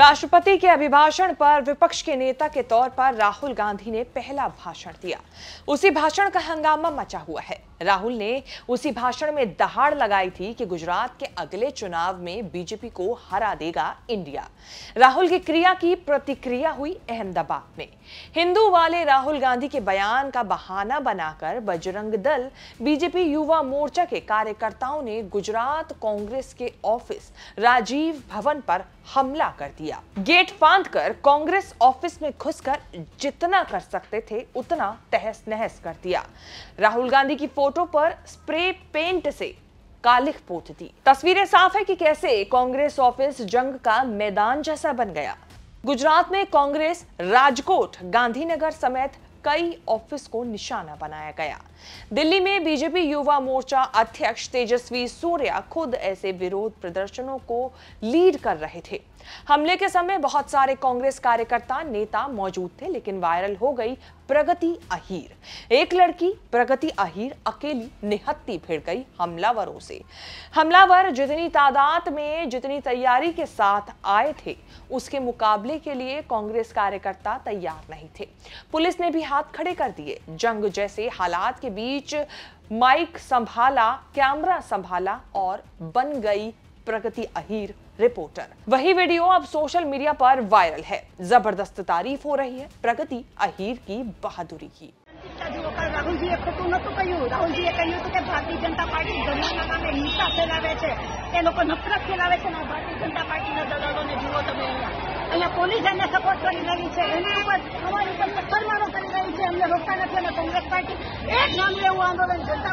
राष्ट्रपति के अभिभाषण पर विपक्ष के नेता के तौर पर राहुल गांधी ने पहला भाषण दिया उसी भाषण का हंगामा मचा हुआ है राहुल ने उसी भाषण में दहाड़ लगाई थी कि गुजरात के अगले चुनाव में बीजेपी को हरा देगा इंडिया राहुल की क्रिया की प्रतिक्रिया हुई अहमदाबाद में हिंदू वाले राहुल गांधी के बयान का बहाना बनाकर बजरंग दल बीजेपी युवा मोर्चा के कार्यकर्ताओं ने गुजरात कांग्रेस के ऑफिस राजीव भवन पर हमला कर दिया गेट बांध कर कांग्रेस ऑफिस में घुसकर जितना कर सकते थे उतना तहस नहस कर दिया राहुल गांधी की फोटो फोटो पर स्प्रे पेंट से कालिख पोत दी तस्वीरें साफ है कि कैसे कांग्रेस ऑफिस जंग का मैदान जैसा बन गया गुजरात में कांग्रेस राजकोट गांधीनगर समेत कई ऑफिस को निशाना बनाया गया दिल्ली में बीजेपी युवा मोर्चा अध्यक्ष तेजस्वी सूर्या खुद ऐसे विरोध प्रदर्शनों को लीड कर रहे थे हमले के समय बहुत सारे कांग्रेस कार्यकर्ता नेता मौजूद थे लेकिन वायरल हो गई प्रगति अहीर एक लड़की प्रगति अहीर अकेली निहत्ती भिड़ गई हमलावरों से हमलावर जितनी तादाद में जितनी तैयारी के साथ आए थे उसके मुकाबले के लिए कांग्रेस कार्यकर्ता तैयार नहीं थे पुलिस ने भी हाथ खड़े कर दिए जंग जैसे हालात के बीच माइक संभाला कैमरा संभाला और बन गई प्रगति अहीर रिपोर्टर वही वीडियो अब सोशल मीडिया पर वायरल है जबरदस्त तारीफ हो रही है प्रगति अहिर की बहादुरी की एक तो तो तो भारतीय जनता पार्टी जनता ना नाम हिंसा फैलावे जनता पार्टी कर आंदोलन जनता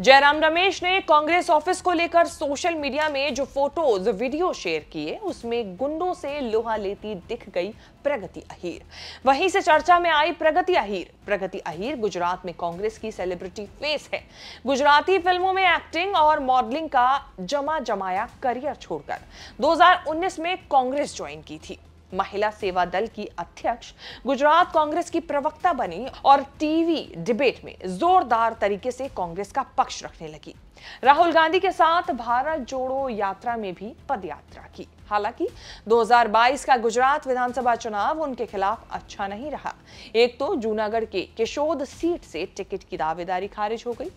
जयराम रमेश ने कांग्रेस ऑफिस को लेकर सोशल मीडिया में जो फोटोज वीडियो शेयर किए उसमें गुंडों से लोहा लेती दिख गई प्रगति अहीर वहीं से चर्चा में आई प्रगति अहीर प्रगति अहीर गुजरात में कांग्रेस की सेलिब्रिटी फेस है गुजराती फिल्मों में एक्टिंग और मॉडलिंग का जमा जमाया करियर छोड़कर 2019 में कांग्रेस ज्वाइन की थी महिला सेवा दल की अध्यक्ष गुजरात कांग्रेस की प्रवक्ता बनी और टीवी डिबेट में जोरदार तरीके से कांग्रेस का पक्ष रखने लगी राहुल गांधी के साथ भारत जोड़ो यात्रा में भी पदयात्रा की हालांकि 2022 का गुजरात विधानसभा चुनाव उनके खिलाफ अच्छा नहीं रहा एक तो जूनागढ़ के किशोद सीट से टिकट की दावेदारी खारिज हो गई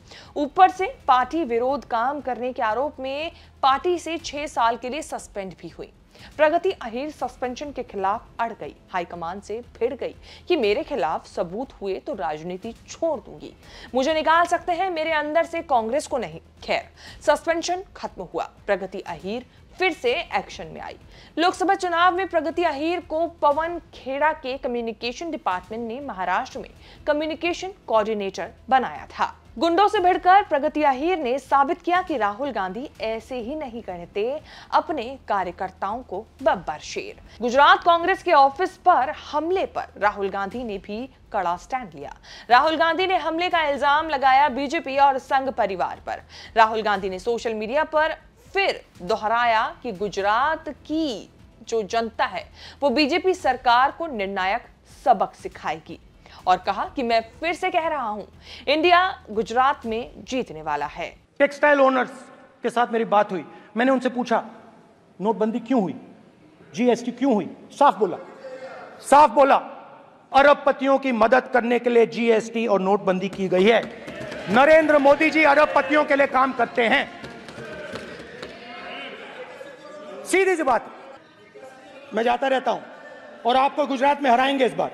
ऊपर से पार्टी विरोध काम करने के आरोप में पार्टी से छह साल के लिए सस्पेंड भी हुई प्रगति अहिर सस्पेंशन के खिलाफ अड़ गई हाईकमान से भिड़ गई कि मेरे खिलाफ सबूत हुए तो राजनीति छोड़ दूंगी मुझे निकाल सकते हैं मेरे अंदर से कांग्रेस को नहीं खैर सस्पेंशन खत्म हुआ प्रगति अहिर फिर से एक्शन में आई लोकसभा चुनाव में प्रगति अहिर को पवन खेड़ा के कम्युनिकेशन डिपार्टमेंट ने महाराष्ट्र में कम्युनिकेशन कोऑर्डिनेटर बनाया था गुंडों से भिड़कर प्रगति आहिर ने साबित किया कि राहुल गांधी ऐसे ही नहीं करते अपने कार्यकर्ताओं को बब्बर शेर गुजरात कांग्रेस के ऑफिस पर हमले पर राहुल गांधी ने भी कड़ा स्टैंड लिया राहुल गांधी ने हमले का इल्जाम लगाया बीजेपी और संघ परिवार पर राहुल गांधी ने सोशल मीडिया पर फिर दोहराया कि गुजरात की जो जनता है वो बीजेपी सरकार को निर्णायक सबक सिखाएगी और कहा कि मैं फिर से कह रहा हूं इंडिया गुजरात में जीतने वाला है टेक्सटाइल ओनर्स के साथ मेरी बात हुई मैंने उनसे पूछा नोटबंदी क्यों हुई जीएसटी क्यों हुई साफ बोला साफ बोला अरबपतियों की मदद करने के लिए जीएसटी और नोटबंदी की गई है नरेंद्र मोदी जी अरबपतियों के लिए काम करते हैं सीधी सी बात मैं जाता रहता हूं और आपको गुजरात में हराएंगे इस बार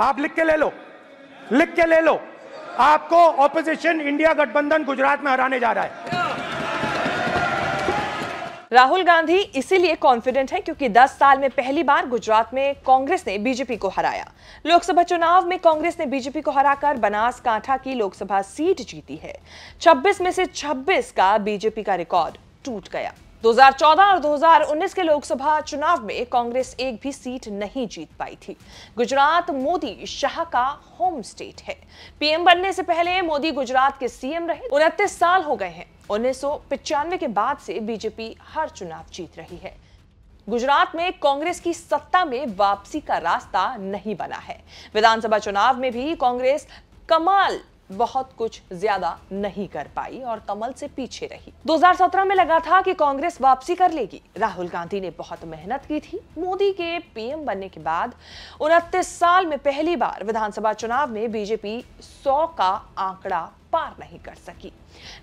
आप लिख के ले लो लिख के ले लो आपको ऑपोजिशन इंडिया गठबंधन गुजरात में हराने जा रहा है राहुल गांधी इसीलिए कॉन्फिडेंट हैं क्योंकि 10 साल में पहली बार गुजरात में कांग्रेस ने बीजेपी को हराया लोकसभा चुनाव में कांग्रेस ने बीजेपी को हराकर बनासकांठा की लोकसभा सीट जीती है 26 में से 26 का बीजेपी का रिकॉर्ड टूट गया 2014 और 2019 के लोकसभा चुनाव में कांग्रेस एक भी सीट नहीं जीत पाई थी गुजरात मोदी शाह का होम स्टेट है पीएम बनने से पहले मोदी गुजरात के सीएम रहे उनतीस साल हो गए हैं उन्नीस के बाद से बीजेपी हर चुनाव जीत रही है गुजरात में कांग्रेस की सत्ता में वापसी का रास्ता नहीं बना है विधानसभा चुनाव में भी कांग्रेस कमाल बहुत कुछ ज्यादा नहीं कर पाई और कमल से पीछे रही 2017 में लगा था कि कांग्रेस वापसी कर लेगी राहुल गांधी ने बहुत मेहनत की थी मोदी के पीएम बनने के बाद उनतीस साल में पहली बार विधानसभा चुनाव में बीजेपी 100 का आंकड़ा पार नहीं कर सकी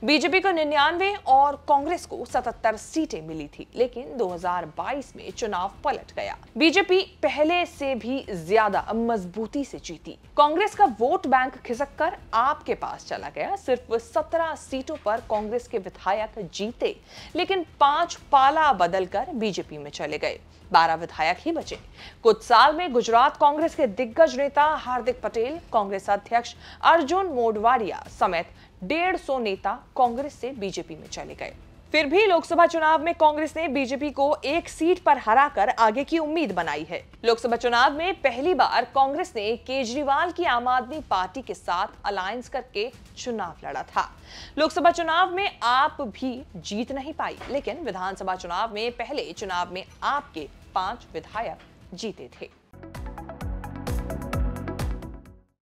बीजेपी को निन्यानवे और कांग्रेस को 77 सीटें मिली थी लेकिन 2022 में चुनाव पलट गया बीजेपी पहले से भी ज्यादा मजबूती से जीती कांग्रेस का वोट बैंक खिसक कर आपके पास चला गया सिर्फ सत्रह सीटों पर कांग्रेस के विधायक जीते लेकिन पांच पाला बदलकर बीजेपी में चले गए बारह विधायक ही बचे कुछ साल में गुजरात कांग्रेस के दिग्गज नेता हार्दिक पटेल कांग्रेस अध्यक्ष अर्जुन मोडवाड़िया समेत समेत डेढ़ नेता कांग्रेस से बीजेपी में चले गए फिर भी लोकसभा चुनाव में कांग्रेस ने बीजेपी को एक सीट पर हराकर आगे की उम्मीद बनाई है लोकसभा चुनाव में पहली बार कांग्रेस ने केजरीवाल की आम आदमी पार्टी के साथ अलायंस करके चुनाव लड़ा था लोकसभा चुनाव में आप भी जीत नहीं पाई लेकिन विधानसभा चुनाव में पहले चुनाव में आपके पांच विधायक जीते थे